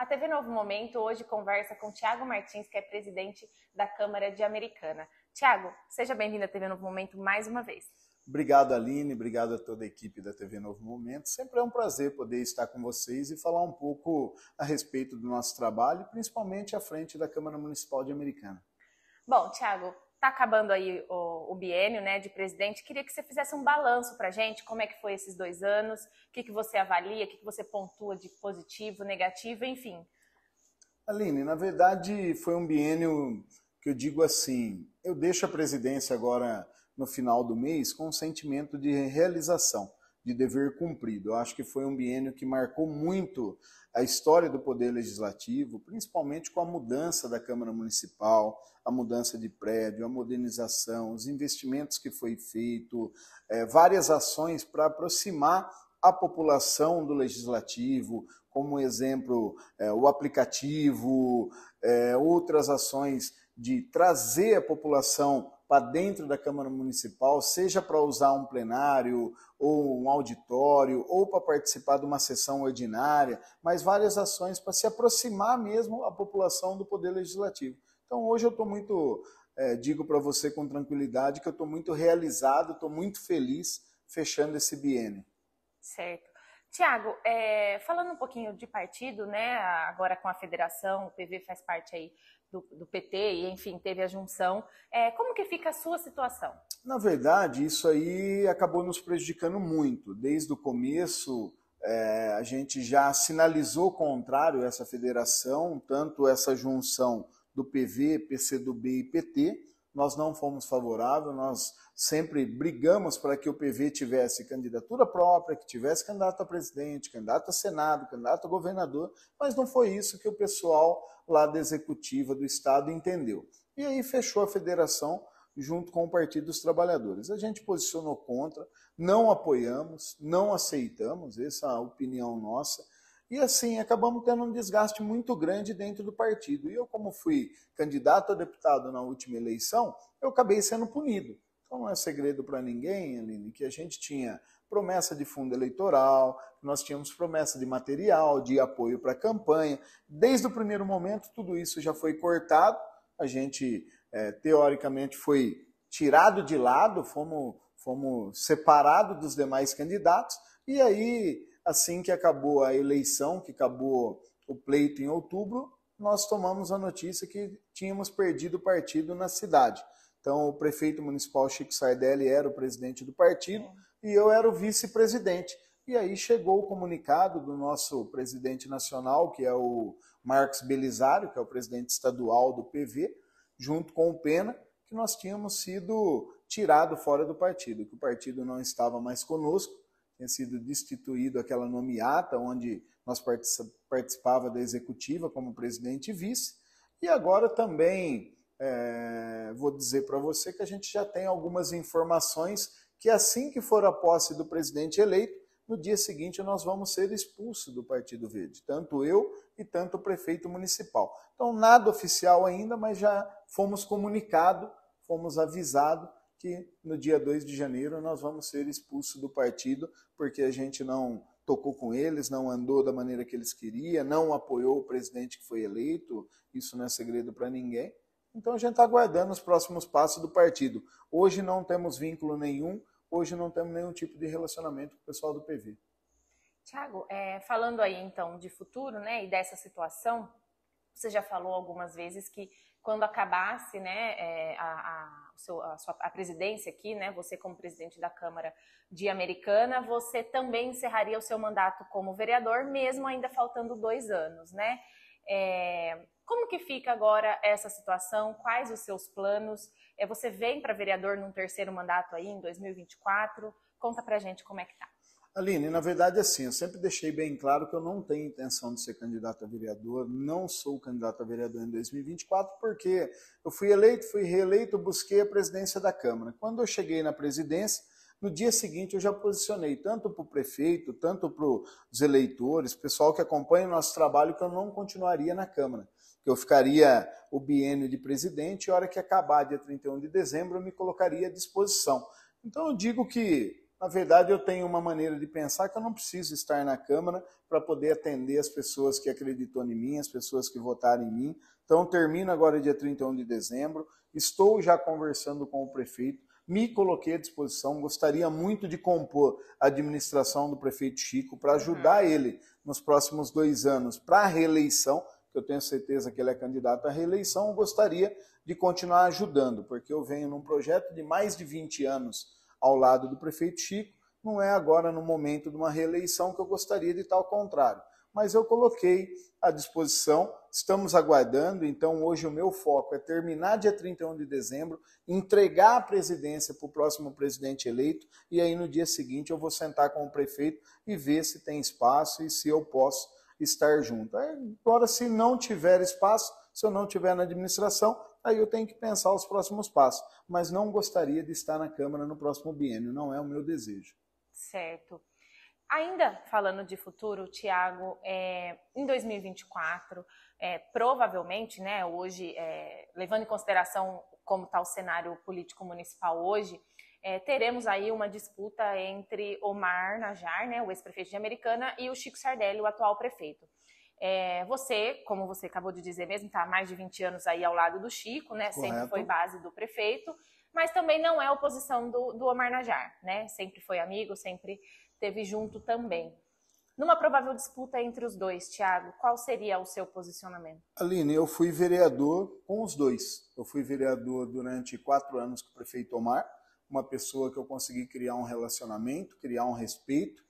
A TV Novo Momento hoje conversa com Tiago Martins, que é presidente da Câmara de Americana. Tiago, seja bem-vindo à TV Novo Momento mais uma vez. Obrigado, Aline, obrigado a toda a equipe da TV Novo Momento. Sempre é um prazer poder estar com vocês e falar um pouco a respeito do nosso trabalho, principalmente à frente da Câmara Municipal de Americana. Bom, Tiago, Está acabando aí o, o, biênio né, de presidente. Queria que você fizesse um balanço para a gente, como é que foi esses dois anos, o que, que você avalia, o que, que você pontua de positivo, negativo, enfim. Aline, na verdade foi um biênio que eu digo assim, eu deixo a presidência agora no final do mês com um sentimento de realização de dever cumprido. Eu acho que foi um biênio que marcou muito a história do Poder Legislativo, principalmente com a mudança da Câmara Municipal, a mudança de prédio, a modernização, os investimentos que foi feito, é, várias ações para aproximar a população do Legislativo, como exemplo, é, o aplicativo, é, outras ações de trazer a população para dentro da Câmara Municipal, seja para usar um plenário ou um auditório ou para participar de uma sessão ordinária, mas várias ações para se aproximar mesmo a população do Poder Legislativo. Então hoje eu estou muito, é, digo para você com tranquilidade que eu estou muito realizado, estou muito feliz fechando esse biênio. Certo. Tiago, é, falando um pouquinho de partido, né? Agora com a federação, o PV faz parte aí do, do PT e, enfim, teve a junção. É, como que fica a sua situação? Na verdade, isso aí acabou nos prejudicando muito. Desde o começo, é, a gente já sinalizou o contrário essa federação, tanto essa junção do PV, PCdoB e PT nós não fomos favoráveis, nós sempre brigamos para que o PV tivesse candidatura própria, que tivesse candidato a presidente, candidato a senado, candidato a governador, mas não foi isso que o pessoal lá da executiva do Estado entendeu. E aí fechou a federação junto com o Partido dos Trabalhadores. A gente posicionou contra, não apoiamos, não aceitamos, essa é a opinião nossa, e assim, acabamos tendo um desgaste muito grande dentro do partido. E eu, como fui candidato a deputado na última eleição, eu acabei sendo punido. Então não é segredo para ninguém, Aline, que a gente tinha promessa de fundo eleitoral, nós tínhamos promessa de material, de apoio para a campanha. Desde o primeiro momento, tudo isso já foi cortado. A gente, é, teoricamente, foi tirado de lado, fomos, fomos separados dos demais candidatos. E aí assim que acabou a eleição, que acabou o pleito em outubro, nós tomamos a notícia que tínhamos perdido o partido na cidade. Então, o prefeito municipal Chico Sardelli era o presidente do partido e eu era o vice-presidente. E aí chegou o comunicado do nosso presidente nacional, que é o Marcos Belisário, que é o presidente estadual do PV, junto com o Pena, que nós tínhamos sido tirado fora do partido, que o partido não estava mais conosco tinha sido destituído aquela nomeata, onde nós participava da executiva como presidente e vice, e agora também é, vou dizer para você que a gente já tem algumas informações que assim que for a posse do presidente eleito, no dia seguinte nós vamos ser expulsos do Partido Verde, tanto eu e tanto o prefeito municipal. Então, nada oficial ainda, mas já fomos comunicados, fomos avisados que no dia 2 de janeiro nós vamos ser expulsos do partido porque a gente não tocou com eles, não andou da maneira que eles queriam, não apoiou o presidente que foi eleito, isso não é segredo para ninguém. Então a gente está aguardando os próximos passos do partido. Hoje não temos vínculo nenhum, hoje não temos nenhum tipo de relacionamento com o pessoal do PV. Tiago, é, falando aí então de futuro né, e dessa situação, você já falou algumas vezes que quando acabasse né, é, a seu, a, sua, a presidência aqui, né, você como presidente da Câmara de Americana, você também encerraria o seu mandato como vereador, mesmo ainda faltando dois anos, né? É, como que fica agora essa situação? Quais os seus planos? É, você vem para vereador num terceiro mandato aí, em 2024? Conta pra gente como é que tá. Aline, na verdade, é assim, eu sempre deixei bem claro que eu não tenho intenção de ser candidato a vereador, não sou candidato a vereador em 2024, porque eu fui eleito, fui reeleito, busquei a presidência da Câmara. Quando eu cheguei na presidência, no dia seguinte eu já posicionei tanto para o prefeito, tanto para os eleitores, pessoal que acompanha o nosso trabalho, que eu não continuaria na Câmara, que eu ficaria o biênio de presidente e a hora que acabar, dia 31 de dezembro, eu me colocaria à disposição. Então eu digo que na verdade, eu tenho uma maneira de pensar que eu não preciso estar na Câmara para poder atender as pessoas que acreditam em mim, as pessoas que votaram em mim. Então, termino agora dia 31 de dezembro. Estou já conversando com o prefeito, me coloquei à disposição. Gostaria muito de compor a administração do prefeito Chico para ajudar uhum. ele nos próximos dois anos para a reeleição, que eu tenho certeza que ele é candidato à reeleição. Gostaria de continuar ajudando, porque eu venho num projeto de mais de 20 anos ao lado do prefeito Chico. Não é agora no momento de uma reeleição que eu gostaria de estar ao contrário, mas eu coloquei à disposição, estamos aguardando. Então, hoje o meu foco é terminar dia 31 de dezembro, entregar a presidência para o próximo presidente eleito, e aí no dia seguinte eu vou sentar com o prefeito e ver se tem espaço e se eu posso estar junto. Agora, se não tiver espaço, se eu não tiver na administração, aí eu tenho que pensar os próximos passos. Mas não gostaria de estar na Câmara no próximo biênio, não é o meu desejo. Certo. Ainda falando de futuro, Tiago, é, em 2024, é, provavelmente, né, hoje, é, levando em consideração como está o cenário político municipal hoje, é, teremos aí uma disputa entre Omar Najar, né, o ex-prefeito de Americana, e o Chico Sardelli, o atual prefeito. É, você, como você acabou de dizer mesmo, está há mais de 20 anos aí ao lado do Chico, né? Correto. Sempre foi base do prefeito, mas também não é oposição do, do Omar Najar, né? Sempre foi amigo, sempre teve junto também. Numa provável disputa entre os dois, Tiago, qual seria o seu posicionamento? Aline, eu fui vereador com os dois. Eu fui vereador durante quatro anos com o prefeito Omar, uma pessoa que eu consegui criar um relacionamento, criar um respeito.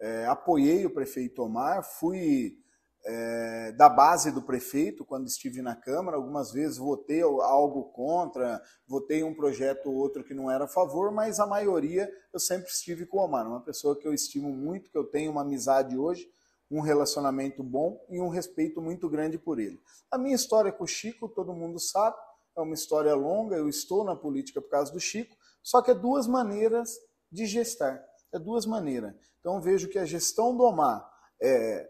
É, apoiei o prefeito Omar, fui é, da base do prefeito quando estive na Câmara. Algumas vezes votei algo contra, votei um projeto ou outro que não era a favor, mas a maioria eu sempre estive com o Omar, uma pessoa que eu estimo muito, que eu tenho uma amizade hoje, um relacionamento bom e um respeito muito grande por ele. A minha história com o Chico, todo mundo sabe, é uma história longa, eu estou na política por causa do Chico, só que é duas maneiras de gestar. É duas maneiras. Então vejo que a gestão do Omar é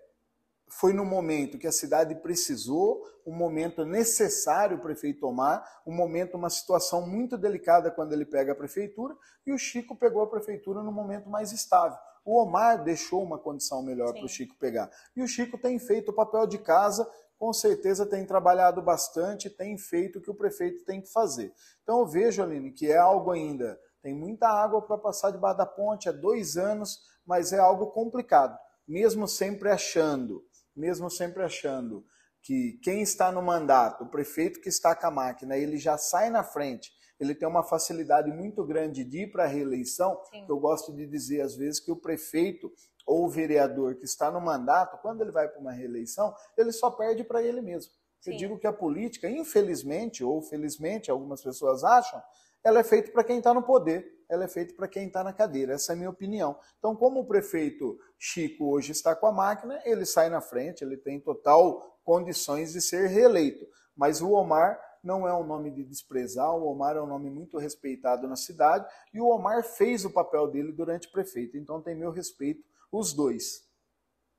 foi no momento que a cidade precisou, um momento necessário o prefeito tomar, um momento, uma situação muito delicada quando ele pega a prefeitura, e o Chico pegou a prefeitura no momento mais estável. O Omar deixou uma condição melhor para o Chico pegar. E o Chico tem feito o papel de casa, com certeza tem trabalhado bastante, tem feito o que o prefeito tem que fazer. Então eu vejo, Aline, que é algo ainda, tem muita água para passar debaixo da ponte, há dois anos, mas é algo complicado. Mesmo sempre achando mesmo sempre achando que quem está no mandato, o prefeito que está com a máquina, ele já sai na frente, ele tem uma facilidade muito grande de ir para a reeleição. Eu gosto de dizer, às vezes, que o prefeito ou o vereador que está no mandato, quando ele vai para uma reeleição, ele só perde para ele mesmo. Sim. Eu digo que a política, infelizmente ou felizmente, algumas pessoas acham, ela é feita para quem está no poder ela é feita para quem está na cadeira. Essa é a minha opinião. Então, como o prefeito Chico hoje está com a máquina, ele sai na frente, ele tem total condições de ser reeleito. Mas o Omar não é um nome de desprezar, o Omar é um nome muito respeitado na cidade e o Omar fez o papel dele durante prefeito. Então, tem meu respeito os dois.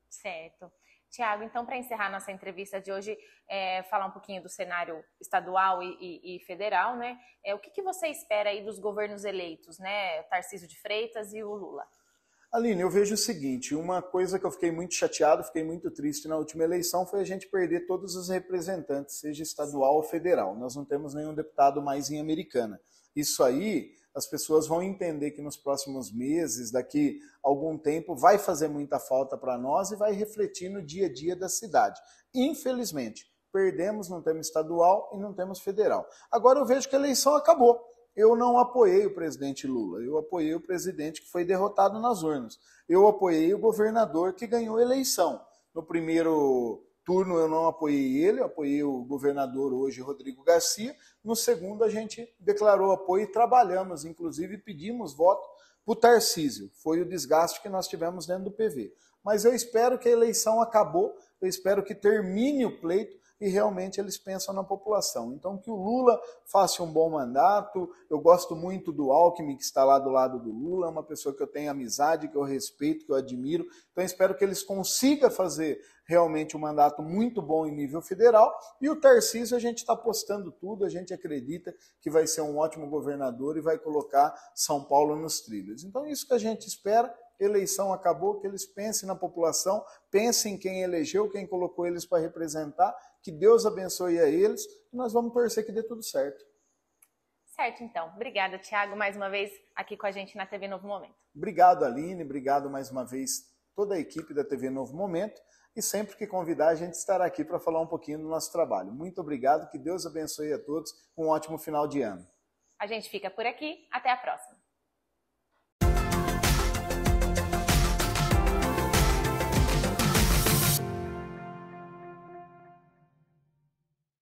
Certo. Tiago, então, para encerrar nossa entrevista de hoje, é, falar um pouquinho do cenário estadual e, e, e federal, né? É, o que, que, você espera aí dos governos eleitos, né? Tarcísio de Freitas e o Lula. Aline, eu vejo o seguinte: uma coisa que eu fiquei muito chateado, fiquei muito triste na última eleição foi a gente perder todos os representantes, seja estadual ou federal. Nós não temos nenhum deputado mais em Americana. Isso aí as pessoas vão entender que nos próximos meses, daqui algum tempo, vai fazer muita falta para nós e vai refletir no dia a dia da cidade. Infelizmente, perdemos, no tema estadual e não temos federal. Agora eu vejo que a eleição acabou. Eu não apoiei o presidente Lula, eu apoiei o presidente que foi derrotado nas urnas. Eu apoiei o governador que ganhou a eleição. No primeiro turno eu não apoiei ele, eu apoiei o governador hoje, Rodrigo Garcia, no segundo, a gente declarou apoio e trabalhamos, inclusive pedimos voto para o Tarcísio. Foi o desgaste que nós tivemos dentro do PV. Mas eu espero que a eleição acabou, eu espero que termine o pleito e realmente eles pensam na população. Então, que o Lula faça um bom mandato. Eu gosto muito do Alckmin, que está lá do lado do Lula, é uma pessoa que eu tenho amizade, que eu respeito, que eu admiro. Então, espero que eles consigam fazer realmente um mandato muito bom em nível federal. E o Tarcísio, a gente está apostando tudo, a gente acredita que vai ser um ótimo governador e vai colocar São Paulo nos trilhos. Então, isso que a gente espera eleição acabou, que eles pensem na população, pensem em quem elegeu, quem colocou eles para representar que Deus abençoe a eles e nós vamos torcer que dê tudo certo. Certo, então. Obrigada, Tiago, mais uma vez aqui com a gente na TV Novo Momento. Obrigado, Aline. Obrigado mais uma vez toda a equipe da TV Novo Momento. E sempre que convidar, a gente estará aqui para falar um pouquinho do nosso trabalho. Muito obrigado, que Deus abençoe a todos. Um ótimo final de ano. A gente fica por aqui. Até a próxima.